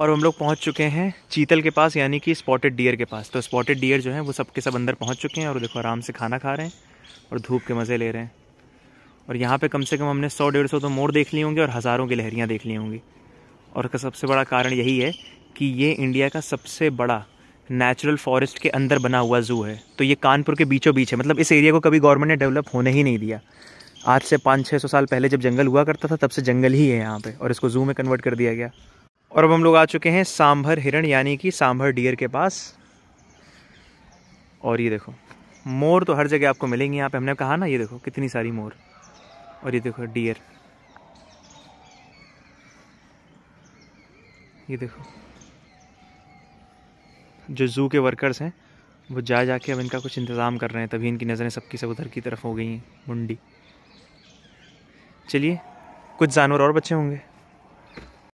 और हम लोग पहुंच चुके हैं चीतल के पास यानी कि स्पॉटेड डियर के पास तो स्पॉटेड डियर जो है वो सब के सब अंदर पहुंच चुके हैं और देखो आराम से खाना खा रहे हैं और धूप के मज़े ले रहे हैं और यहाँ पे कम से कम हमने सौ डेढ़ सौ तो मोर देख लिए होंगे और हज़ारों की लहरियाँ देख ली होंगी और उसका सबसे बड़ा कारण यही है कि ये इंडिया का सबसे बड़ा नेचुरल फॉरेस्ट के अंदर बना हुआ ज़ू है तो ये कानपुर के बीचों बीच है मतलब इस एरिया को कभी गवर्नमेंट ने डेवलप होने ही नहीं दिया आज से पाँच छः सौ साल पहले जब जंगल हुआ करता था तब से जंगल ही है यहाँ पे और इसको जू में कन्वर्ट कर दिया गया और अब हम लोग आ चुके हैं सांभर हिरण यानी कि सांभर डियर के पास और ये देखो मोर तो हर जगह आपको मिलेंगे यहाँ पे हमने कहा ना ये देखो कितनी सारी मोर और ये देखो डियर ये देखो जो जू के वर्कर्स हैं वो जा जाके अब इनका कुछ इंतज़ाम कर रहे हैं तभी इनकी नज़रें सबकी सब उधर की तरफ हो गई हैं मुंडी चलिए कुछ जानवर और बच्चे होंगे